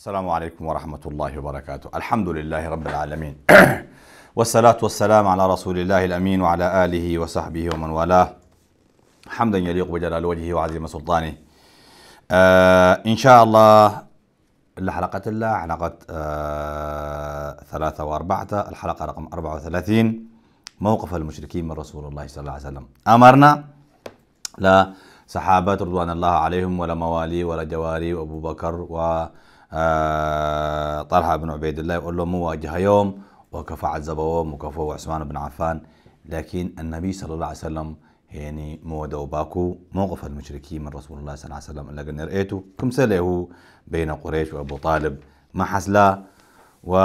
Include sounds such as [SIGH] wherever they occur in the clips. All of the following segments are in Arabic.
السلام عليكم ورحمة الله وبركاته الحمد لله رب العالمين [CLEARS THROAT] والصلاة والسلام على رسول الله الأمين وعلى آله وصحبه ومن والاه حمدا يليق بجلال وجهه وعظيم سلطانه آه إن شاء الله الحلقة الله حلقة آه ثلاثة وأربعة الحلقة رقم 34 موقف المشركين من رسول الله صلى الله عليه وسلم أمرنا لا صحابة رضوان الله عليهم ولا موالي ولا جواري وأبو بكر و آه، طلحة بن عبيد الله يقول له مواجهة يوم وكفى عزبوهم وكفوا عثمان بن عفان لكن النبي صلى الله عليه وسلم يعني مودة باكو موقف المشركين من رسول الله صلى الله عليه وسلم اللي قلنا رأيته كم سله بين قريش وأبو طالب ما حصل و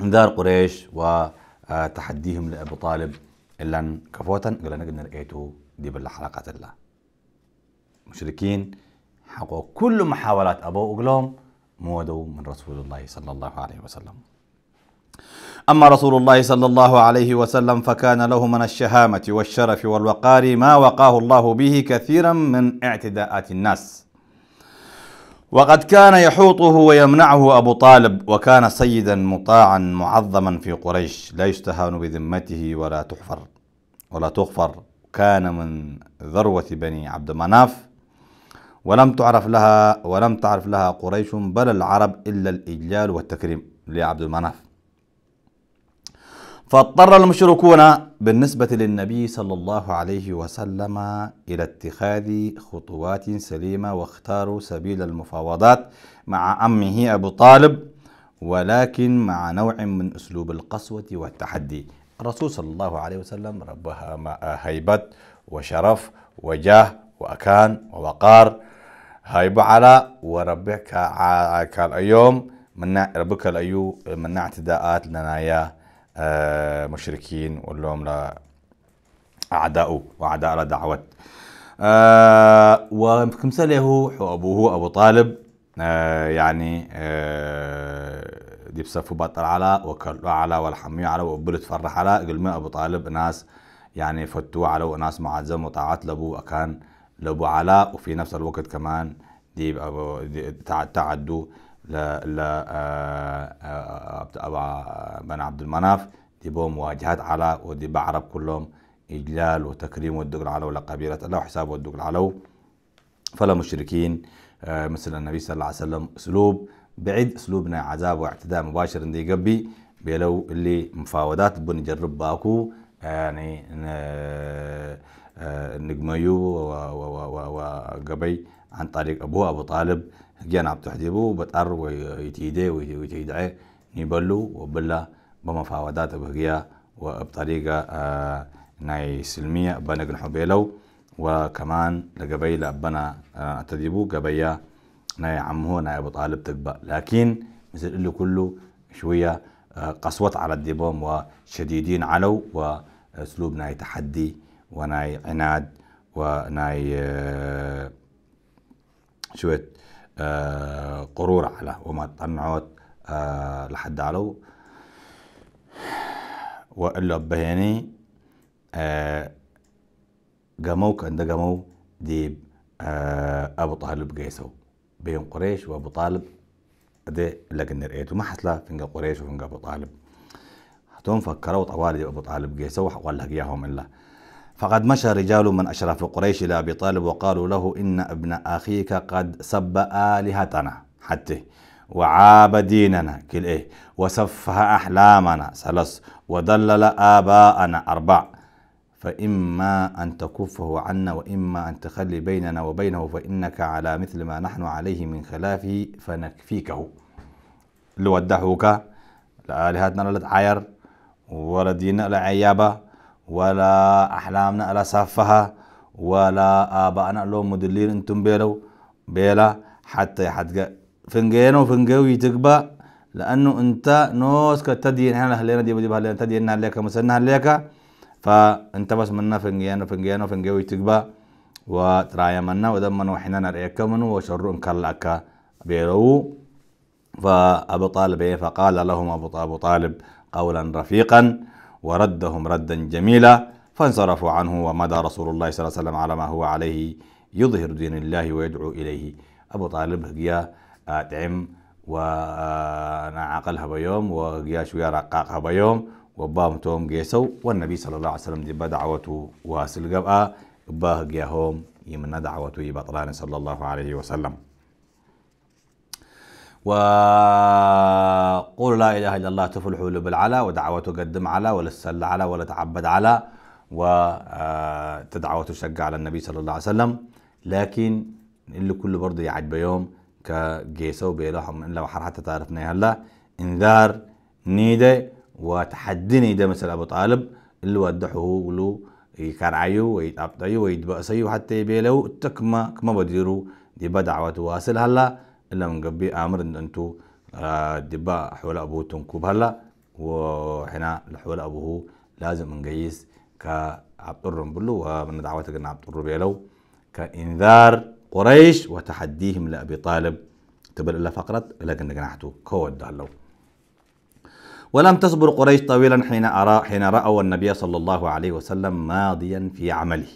انذار قريش وتحديهم آه، لأبو طالب إلا كفوتا قلنا قلنا رأيته دي بالحلقة الله مشركين حقوا كل محاولات أبو أقلام مودو من رسول الله صلى الله عليه وسلم أما رسول الله صلى الله عليه وسلم فكان له من الشهامة والشرف والوقار ما وقاه الله به كثيرا من اعتداءات الناس وقد كان يحوطه ويمنعه أبو طالب وكان سيدا مطاعا معظما في قريش لا يستهان بذمته ولا تحفر ولا تغفر كان من ذروة بني عبد مناف ولم تعرف لها ولم تعرف لها قريش بل العرب إلا الإجلال والتكريم لعبد المناف فاضطر المشركون بالنسبة للنبي صلى الله عليه وسلم إلى اتخاذ خطوات سليمة واختاروا سبيل المفاوضات مع أمه أبو طالب ولكن مع نوع من أسلوب القسوة والتحدي الرسول صلى الله عليه وسلم ربها هيبة وشرف وجاه وأكان ووقار هاي بعلا وربك ايوم منع ربك الأيو منع اعتداءات يا آه، مشركين واللوم لا أعداؤه وأعداء دعوت أه وكمثله أبوه أبو طالب أه يعني أه دي بصفوا بطل على وكلوا على والحمي على وابل فرح على قل ما أبو طالب ناس يعني فتوا على وناس معزم وطاعت لابوه كان لابو علاء وفي نفس الوقت كمان دي تعدوا ل ل آه، آه، بن عبد المناف دي بو مواجهات على ودي بعرب كلهم إجلال وتكريم والدق العلو لقبيلة الله وحساب والدق العلو فلا مشركين آه، مثل النبي صلى الله عليه وسلم أسلوب بعيد أسلوبنا عذاب واعتداء مباشر دي قبي بيلو اللي مفاوضات بنجرب باكو يعني نجميو وقبي عن طريق أبوه أبو طالب جينا عبد حديبو بتأر ويتيدي ويتيدعي نبلو وبلا بمفاوضات بهجية وبطريقة آه، ناي سلمية بنجن حبيلو وكمان لقبي لأبنا آه، تديبو قبيا ناي عمه ناي أبو طالب تقبل لكن مثل اللي كله شوية آه، قسوة على الدبوم وشديدين علو وأسلوب ناي تحدي وناي عناد وناي شوية قرور على وما تطنعوت آه، لحد علو وإلا بهيني آه، قموك عند قمو ديب آه، أبو طالب قيسو بين قريش وأبو طالب ده لكن رأيته ما حصل فين قريش وفين أبو طالب هتون فكروا طوالي أبو طالب قيسو ولا هجيهم إلا فقد مشى رجال من أشراف قريش إلى أبي طالب وقالوا له إن ابن أخيك قد سب آلهتنا حتى وعاب ديننا كل إيه وسفه أحلامنا ثلاث ودلل آباءنا أربع فإما أن تكفه عنا وإما أن تخلي بيننا وبينه فإنك على مثل ما نحن عليه من خلافه فنكفيكه لودحوك لآلهتنا آلهتنا لا تعير ولا ديننا لا عيابة ولا أحلامنا ألا سافها ولا آبائنا لو مدلين انتم بيلو بيلا حتى يحتق فنجينو فنجو يتقبى لأنه أنت نوس كتدين احنا هلينا دي بدي بهلينا تدينا هليكا مسنا هليكا فأنت بس منا فنجينو فنجينو فنجو يتقبى وترايا منا ودمنا وحنا نريك منو وشرهم كلاك بيلو فأبو طالب إيه؟ فقال لهم أبو طالب قولا رفيقا وردهم ردا جميلا فانصرفوا عنه ومدى رسول الله صلى الله عليه وسلم على ما هو عليه يظهر دين الله ويدعو إليه أبو طالب هجيا أتعم آه، ونعقلها آه، بيوم وهجيا شوية رقاقها بيوم وبام توم جيسو والنبي صلى الله عليه وسلم دب دعوته واسل قبقى باه جاهم يمن دعوته يبطلان صلى الله عليه وسلم وقولوا لا إله إلا الله تفلحوا بالعلا ودعوته قدم على ولا تسل على ولا تعبد على وتدعوة آه، شجع على النبي صلى الله عليه وسلم لكن اللي كله برضه يعجب يوم كجيسو بيلوحهم إلا وحر حتى تعرفنا هلا انذار نيدة وتحدي نيدة مثل أبو طالب اللي ودحه ولو يكرعيو ويتقطعيو ويتبأسيو حتى يبيلو تكما كما بديرو دي بدعوة واصل هلا الا من قبي امر ان أنتو آه، دبا حول ابوه تنكوب هلا وحنا حول ابوه لازم نقيس كعبطر بلو ومن دعوتك ان عبطر بيلو كانذار قريش وتحديهم لابي طالب تبل الا فقره لكن جناحته كود هلو ولم تصبر قريش طويلا حين أرى حين رأوا النبي صلى الله عليه وسلم ماضيا في عمله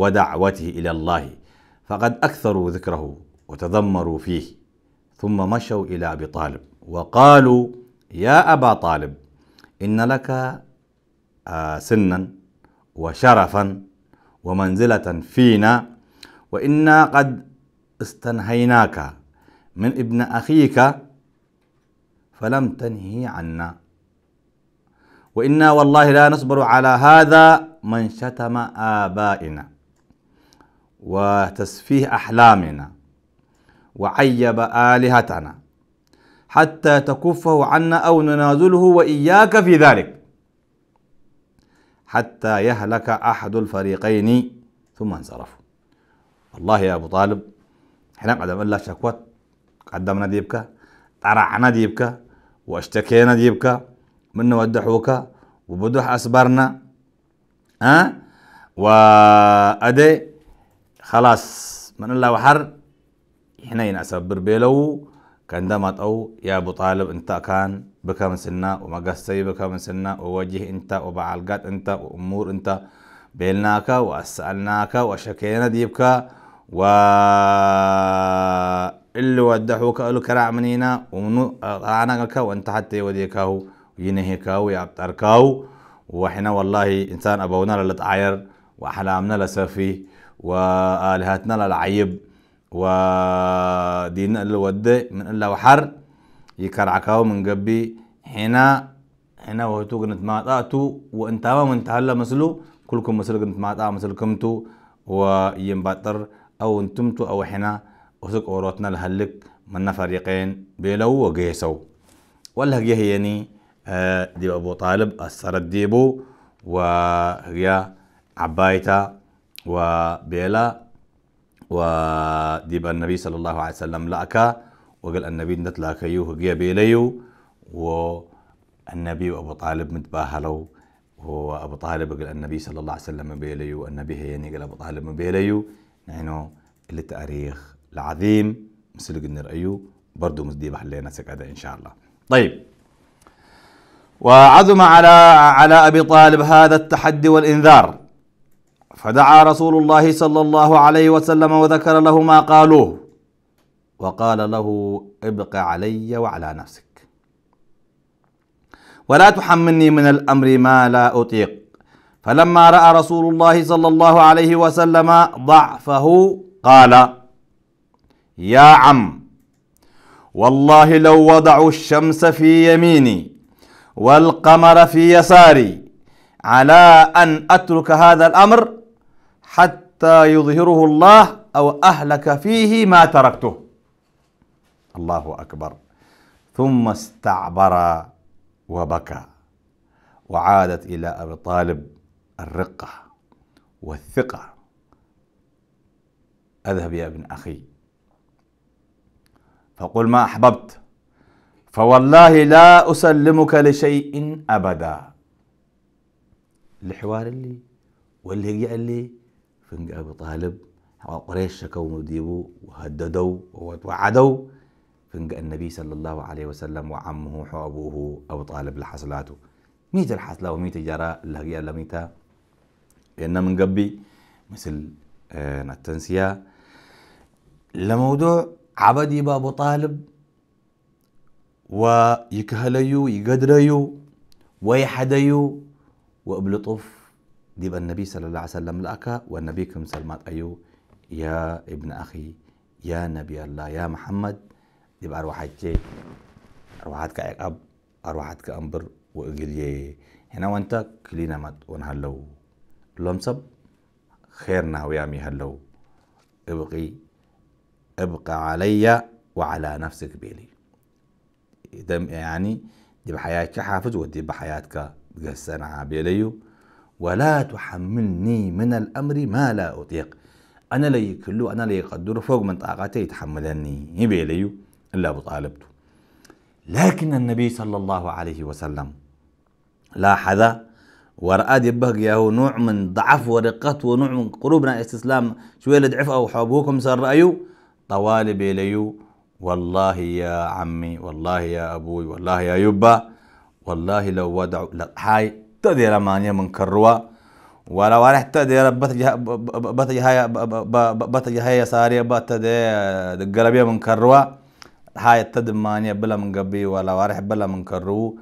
ودعوته إلى الله فقد أكثروا ذكره وتذمروا فيه ثم مشوا إلى أبي طالب وقالوا يا أبا طالب إن لك آه، سنا وشرفا ومنزلة فينا وإنا قد استنهيناك من ابن أخيك فلم تنهي عنا وإنا والله لا نصبر على هذا من شتم آبائنا وتسفيه أحلامنا وعيب آلهتنا حتى تكفه عنا أو ننازله وإياك في ذلك حتى يهلك أحد الفريقين ثم انصرفوا والله يا أبو طالب احنا قدم الله شكوت قدمنا ديبك طرحنا ديبك واشتكينا ديبك من ودحوك وبدح أسبرنا ها أه؟ وأدي خلاص من الله وحر هنا ينعسبر بيلو كان دمت أو يا أبو طالب أنت كان بكم سنة ومقصي بك بكم سنة ووجه أنت وبعلقات أنت وأمور أنت بيلناك وأسألناك وشكينا ديبك و اللي ودحوك قالوا كرع منينا ومنو أعناك وأنت حتى يوديكاو وينهيكاو يعطركاو وحنا والله إنسان أبونا للتعير وأحلامنا لسفي وآلهتنا للعيب ودين الود من إلا وحر يكرعكاو من قبي هنا هنا وهتو قنت ما وانت ما من تهلا مسلو كلكم مسلو قنت ما طا مسلكمتو وينبطر او انتمتو او هنا وسق اوراتنا لهلك من فريقين بيلو وجيسو والله جه هيني دي ابو طالب اثر الديبو وهي عبايتا وبيلا وديب النبي صلى الله عليه وسلم لأكا وقال النبي نت لاكيو هجي بيليو والنبي وأبو طالب متباهلو وأبو طالب قال النبي صلى الله عليه وسلم بيليو النبي يعني قال أبو طالب بيليو نحن التاريخ العظيم مثل قلنا رأيو برضو مزديب حلينا سكادة إن شاء الله طيب وعزم على على أبي طالب هذا التحدي والإنذار فدعا رسول الله صلى الله عليه وسلم وذكر له ما قالوه وقال له ابق علي وعلى نفسك ولا تحملني من الأمر ما لا أطيق فلما رأى رسول الله صلى الله عليه وسلم ضعفه قال يا عم والله لو وضعوا الشمس في يميني والقمر في يساري على أن أترك هذا الأمر حتى يظهره الله أو أهلك فيه ما تركته الله أكبر ثم استعبر وبكى وعادت إلى أبي طالب الرقة والثقة اذهب يا ابن أخي فقل ما أحببت فوالله لا أسلمك لشيء أبدا الحوار اللي واللي قال لي فنج أبي طالب قريش شكوا مديبو وهددوا وتوعدوا فنج النبي صلى الله عليه وسلم وعمه وأبوه أبو طالب لحصلاته ميت الحصلة وميت جرى اللي لميتا لأن من قبي مثل آه لموضوع عبدي بأبو طالب ويكهليو يقدريو ويحديو وابلطف ديبقى النبي صلى الله عليه وسلم لأكا والنبي كم سلمات أيو يا ابن أخي يا نبي الله يا محمد ديبقى أرواحك أرواحك أب أرواحك أنبر وإجلي هنا وانتا كلينا مات ونهلو لهم سب خيرنا ويامي هلو ابقي ابقى علي وعلى نفسك بيلي دم يعني دي بحياتك حافظ ودي بحياتك تقسنا بيليو ولا تحملني من الأمر ما لا أطيق أنا لي كله أنا لي قدر فوق من طاقتي يتحملني يبي لي إلا بطالبته لكن النبي صلى الله عليه وسلم لاحظ ورأى يبهق ياهو نوع من ضعف ورقة ونوع من قلوبنا استسلام شوية لدعف أو حبوكم صار رأيو طوالب إليه والله يا عمي والله يا أبوي والله يا يبا والله لو ودعوا هاي حتى ديرا مانيا من كروا ولا ولا حتى ديرا بتجه هاي بتجه هاي سارية بتجه القلبية من كروا هاي تد مانيا بلا من قبي ولا وارح بلا من كرو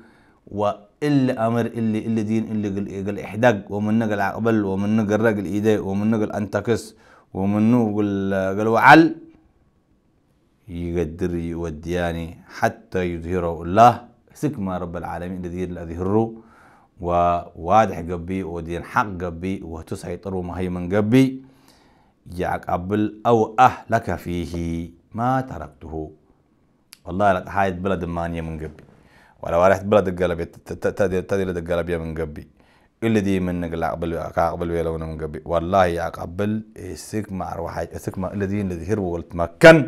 وإلا أمر اللي اللي دين اللي قل قل إحداق ومن نقل عقبل ومن نقل رجل إيدي ومن نقل أنتكس ومن نقل قل وعل يقدر يودياني حتى يظهره الله سكما رب العالمين الذي يظهره وواضح قبي ودين حق قبي وتسيطر مهيمن قبي جاك يعقبل أو أهلك فيه ما تركته والله لا تحايد بلد مانية من قبي ولا رحت بلد القلب تدير لد القلب من قبي اللي دي من قبل أقبل أقبل ولا من قبي والله يا يعقبل إسك مع روحي إسك ما اللي دي اللي هرب والتمكن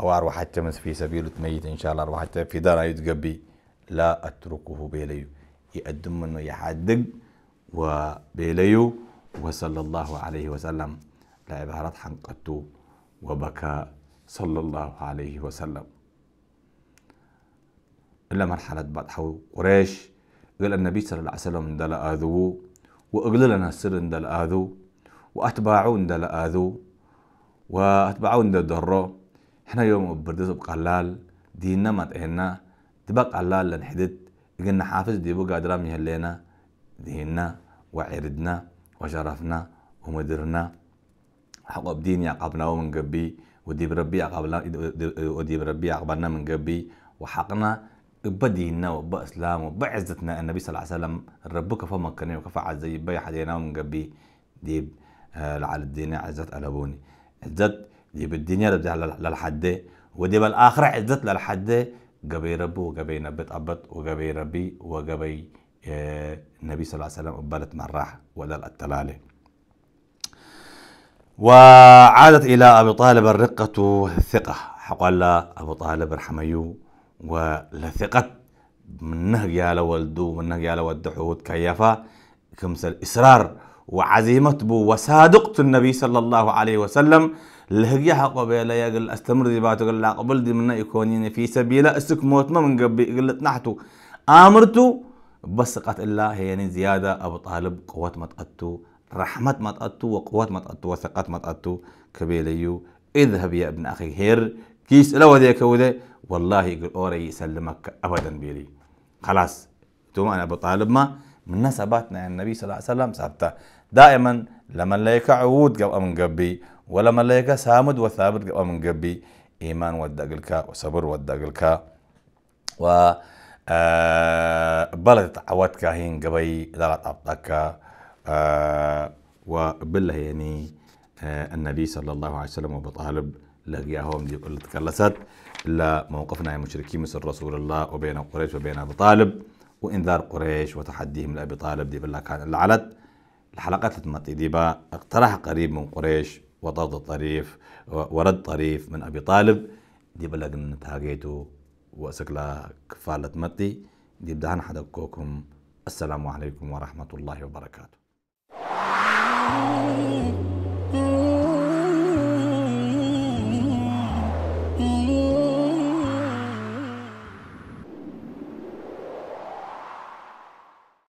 أو أروح حتى في سبيل تميت إن شاء الله أروح حتى في دار يتقبي لا أتركه بيليو يقدم منه يحدق وبيليو وصلى الله عليه وسلم لا لعبارة حنقته وبكى صلى الله عليه وسلم إلا مرحلة بطحو قريش قال النبي صلى الله عليه وسلم دل آذو وأقل لنا السر دل آذو وأتباعو دل آذو وأتباعو دل درو إحنا يوم بردس بقلال ديننا ما تهنا تبقى على لن حدد قلنا حافظ دي بقى درام يهلينا ديننا وعردنا وشرفنا ومدرنا حق الدين يعقبنا ومن قبي ودي بربي يعقبنا ودي بربي يعقبنا من قبي وحقنا بديننا وبأسلام وبعزتنا النبي صلى الله عليه وسلم الرب كفى مكني وكفى عزي بي حدينا ومن قبي ديب آه لعل الدين عزت ألبوني عزت ديب الدنيا للحد ودي بالآخرة عزت للحد جبي ربو ወገበይ نبت أبت وجبي ربي وجبي النبي صلى الله عليه وسلم قبلت من راح ولا التلالي وعادت إلى أبي طالب الرقة حق حقال أبو طالب رحميو من منه على والدو منه يالا والدحود كيفا كمس الإصرار وعزيمة بو وصادقت النبي صلى الله عليه وسلم حق بيلا يقل استمر دي باتو قل لا قبل دي منا يكونين في سبيلا اسك موت ما من قبي قلت نحتو آمرتو بس قت الله هي يعني زيادة أبو طالب قوات ما تقتو رحمة ما تقتو وقوات ما تقتو وثقات ما تقتو كبيليو اذهب يا ابن أخي هير كيس لو ذيك وذي والله يقول أوري يسلمك أبدا بيلي خلاص توم أنا أبو طالب ما من نسباتنا النبي صلى الله عليه وسلم سابتا دائما لمن لا يكعود قبل من قبي ولا ملايكة سامد وثابت ومن قبي إيمان ودقلك وصبر ودقلك و آه، بلد عودك هين قبي لغت أبطك آه، وبالله يعني آه، النبي صلى الله عليه وسلم وبطالب لقياهم دي قلت كلست إلا موقفنا يا مشركين مثل رسول الله وبين قريش وبين أبي طالب وإنذار قريش وتحديهم لأبي طالب دي بالله كان العلت الحلقات المطي دي اقترح قريب من قريش وطرد طريف ورد طريف من أبي طالب دي بلغ من تاقيتو وأسكلا كفالة متي دي بدهن حدكوكم السلام عليكم ورحمة الله وبركاته